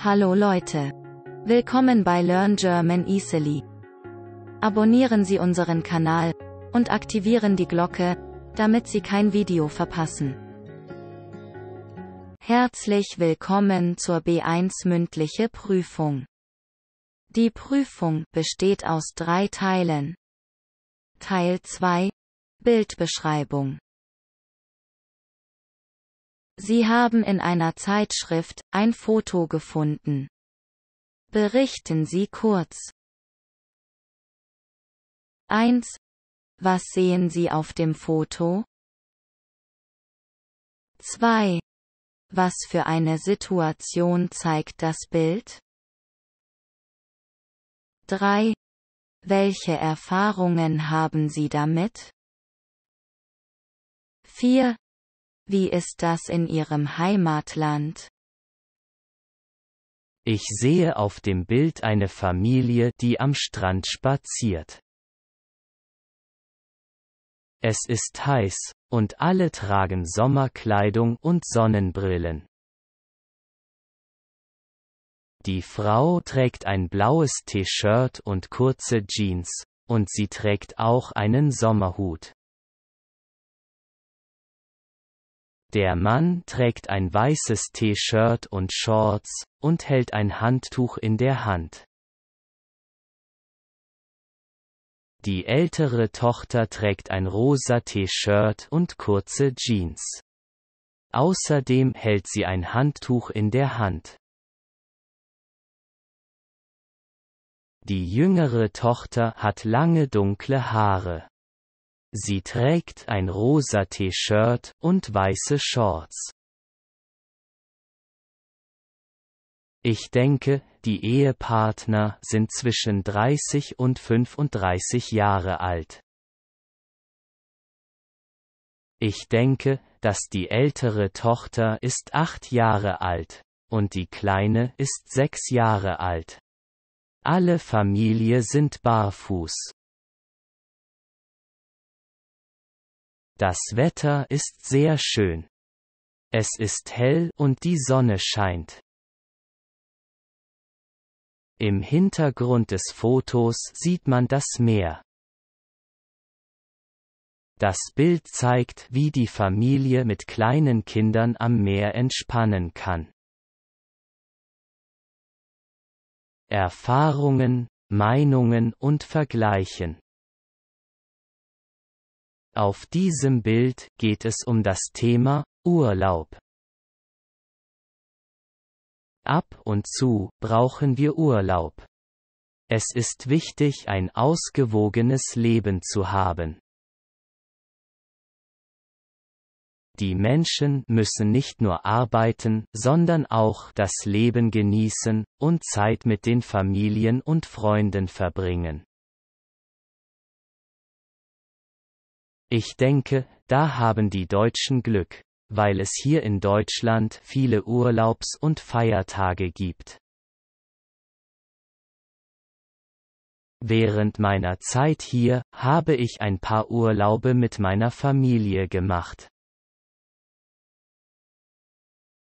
Hallo Leute. Willkommen bei Learn German Easily. Abonnieren Sie unseren Kanal und aktivieren die Glocke, damit Sie kein Video verpassen. Herzlich willkommen zur B1 mündliche Prüfung. Die Prüfung besteht aus drei Teilen. Teil 2 Bildbeschreibung Sie haben in einer Zeitschrift ein Foto gefunden. Berichten Sie kurz. 1. Was sehen Sie auf dem Foto? 2. Was für eine Situation zeigt das Bild? 3. Welche Erfahrungen haben Sie damit? 4. Wie ist das in Ihrem Heimatland? Ich sehe auf dem Bild eine Familie, die am Strand spaziert. Es ist heiß, und alle tragen Sommerkleidung und Sonnenbrillen. Die Frau trägt ein blaues T-Shirt und kurze Jeans, und sie trägt auch einen Sommerhut. Der Mann trägt ein weißes T-Shirt und Shorts und hält ein Handtuch in der Hand. Die ältere Tochter trägt ein rosa T-Shirt und kurze Jeans. Außerdem hält sie ein Handtuch in der Hand. Die jüngere Tochter hat lange dunkle Haare. Sie trägt ein rosa T-Shirt und weiße Shorts. Ich denke, die Ehepartner sind zwischen 30 und 35 Jahre alt. Ich denke, dass die ältere Tochter ist acht Jahre alt, und die kleine ist sechs Jahre alt. Alle Familie sind barfuß. Das Wetter ist sehr schön. Es ist hell und die Sonne scheint. Im Hintergrund des Fotos sieht man das Meer. Das Bild zeigt, wie die Familie mit kleinen Kindern am Meer entspannen kann. Erfahrungen, Meinungen und Vergleichen auf diesem Bild geht es um das Thema Urlaub. Ab und zu brauchen wir Urlaub. Es ist wichtig, ein ausgewogenes Leben zu haben. Die Menschen müssen nicht nur arbeiten, sondern auch das Leben genießen und Zeit mit den Familien und Freunden verbringen. Ich denke, da haben die Deutschen Glück, weil es hier in Deutschland viele Urlaubs- und Feiertage gibt. Während meiner Zeit hier habe ich ein paar Urlaube mit meiner Familie gemacht.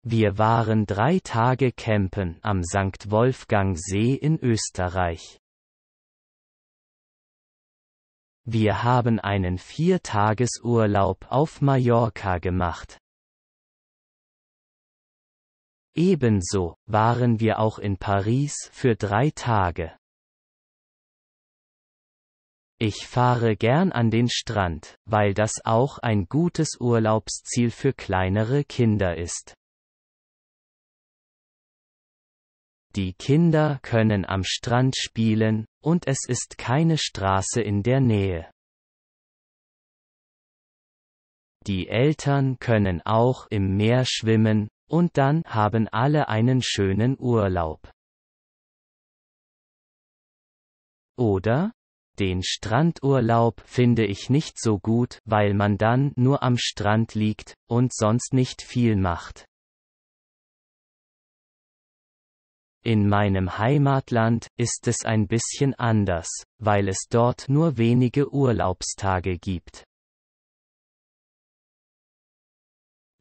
Wir waren drei Tage campen am St. Wolfgang See in Österreich. Wir haben einen Viertagesurlaub auf Mallorca gemacht. Ebenso waren wir auch in Paris für drei Tage. Ich fahre gern an den Strand, weil das auch ein gutes Urlaubsziel für kleinere Kinder ist. Die Kinder können am Strand spielen, und es ist keine Straße in der Nähe. Die Eltern können auch im Meer schwimmen, und dann haben alle einen schönen Urlaub. Oder? Den Strandurlaub finde ich nicht so gut, weil man dann nur am Strand liegt und sonst nicht viel macht. In meinem Heimatland ist es ein bisschen anders, weil es dort nur wenige Urlaubstage gibt.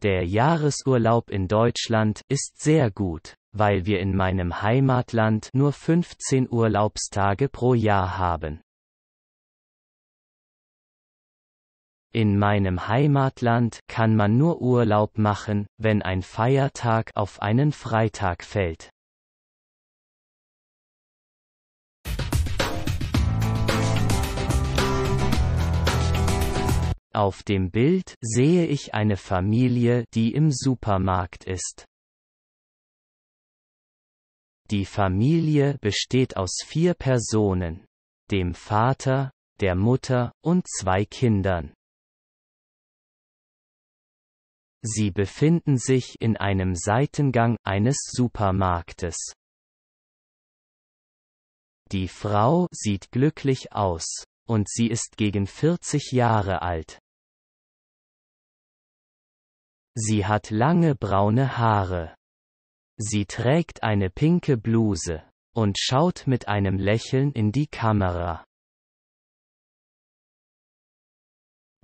Der Jahresurlaub in Deutschland ist sehr gut, weil wir in meinem Heimatland nur 15 Urlaubstage pro Jahr haben. In meinem Heimatland kann man nur Urlaub machen, wenn ein Feiertag auf einen Freitag fällt. Auf dem Bild sehe ich eine Familie, die im Supermarkt ist. Die Familie besteht aus vier Personen, dem Vater, der Mutter und zwei Kindern. Sie befinden sich in einem Seitengang eines Supermarktes. Die Frau sieht glücklich aus, und sie ist gegen 40 Jahre alt. Sie hat lange braune Haare. Sie trägt eine pinke Bluse und schaut mit einem Lächeln in die Kamera.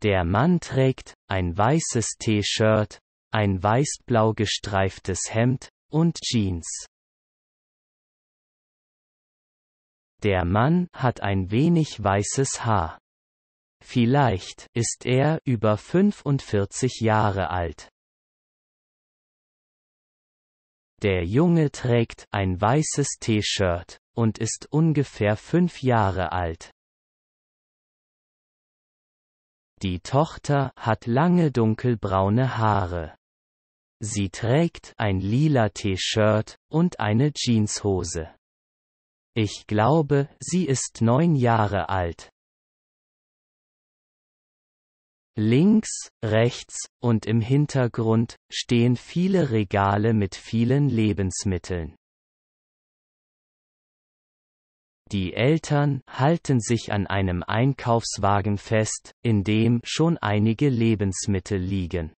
Der Mann trägt ein weißes T-Shirt, ein weißblau gestreiftes Hemd und Jeans. Der Mann hat ein wenig weißes Haar. Vielleicht ist er über 45 Jahre alt. Der Junge trägt ein weißes T-Shirt und ist ungefähr fünf Jahre alt. Die Tochter hat lange dunkelbraune Haare. Sie trägt ein lila T-Shirt und eine Jeanshose. Ich glaube, sie ist neun Jahre alt. Links, rechts und im Hintergrund stehen viele Regale mit vielen Lebensmitteln. Die Eltern halten sich an einem Einkaufswagen fest, in dem schon einige Lebensmittel liegen.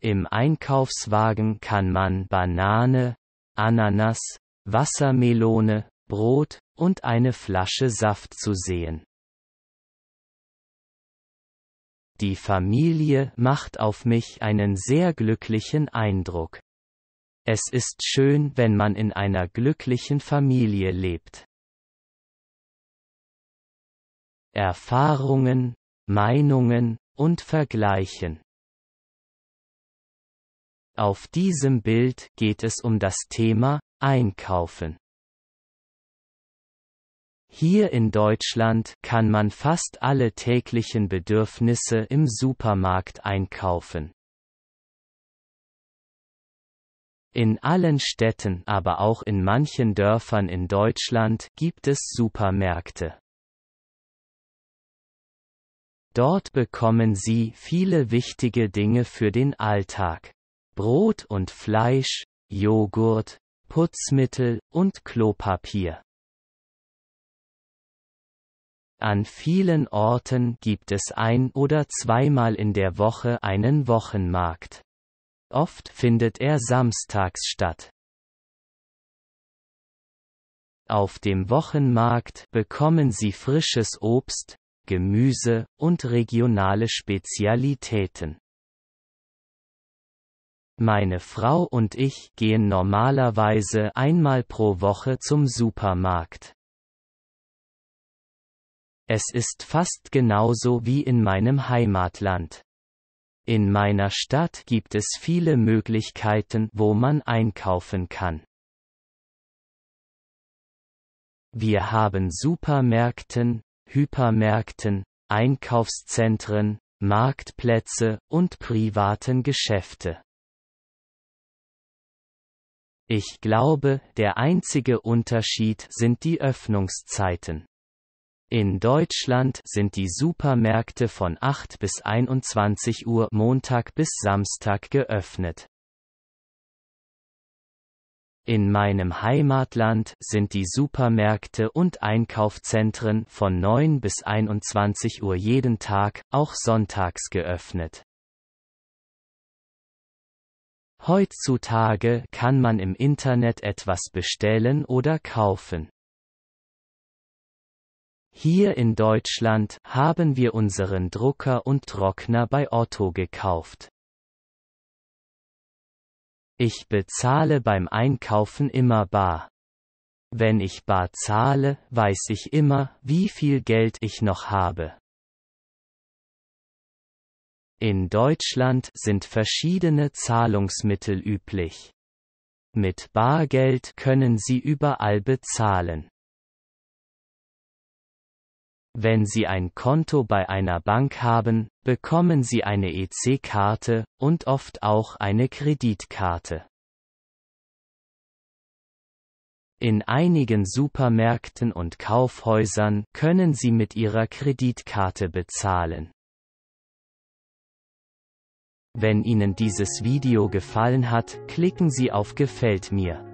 Im Einkaufswagen kann man Banane, Ananas, Wassermelone, Brot und eine Flasche Saft zu sehen. Die Familie macht auf mich einen sehr glücklichen Eindruck. Es ist schön, wenn man in einer glücklichen Familie lebt. Erfahrungen, Meinungen und Vergleichen. Auf diesem Bild geht es um das Thema Einkaufen. Hier in Deutschland kann man fast alle täglichen Bedürfnisse im Supermarkt einkaufen. In allen Städten, aber auch in manchen Dörfern in Deutschland gibt es Supermärkte. Dort bekommen Sie viele wichtige Dinge für den Alltag. Brot und Fleisch, Joghurt, Putzmittel und Klopapier. An vielen Orten gibt es ein- oder zweimal in der Woche einen Wochenmarkt. Oft findet er samstags statt. Auf dem Wochenmarkt bekommen Sie frisches Obst, Gemüse und regionale Spezialitäten. Meine Frau und ich gehen normalerweise einmal pro Woche zum Supermarkt. Es ist fast genauso wie in meinem Heimatland. In meiner Stadt gibt es viele Möglichkeiten, wo man einkaufen kann. Wir haben Supermärkten, Hypermärkten, Einkaufszentren, Marktplätze und privaten Geschäfte. Ich glaube, der einzige Unterschied sind die Öffnungszeiten. In Deutschland sind die Supermärkte von 8 bis 21 Uhr Montag bis Samstag geöffnet. In meinem Heimatland sind die Supermärkte und Einkaufszentren von 9 bis 21 Uhr jeden Tag, auch sonntags geöffnet. Heutzutage kann man im Internet etwas bestellen oder kaufen. Hier in Deutschland haben wir unseren Drucker und Trockner bei Otto gekauft. Ich bezahle beim Einkaufen immer bar. Wenn ich bar zahle, weiß ich immer, wie viel Geld ich noch habe. In Deutschland sind verschiedene Zahlungsmittel üblich. Mit Bargeld können Sie überall bezahlen. Wenn Sie ein Konto bei einer Bank haben, bekommen Sie eine EC-Karte und oft auch eine Kreditkarte. In einigen Supermärkten und Kaufhäusern können Sie mit Ihrer Kreditkarte bezahlen. Wenn Ihnen dieses Video gefallen hat, klicken Sie auf Gefällt mir.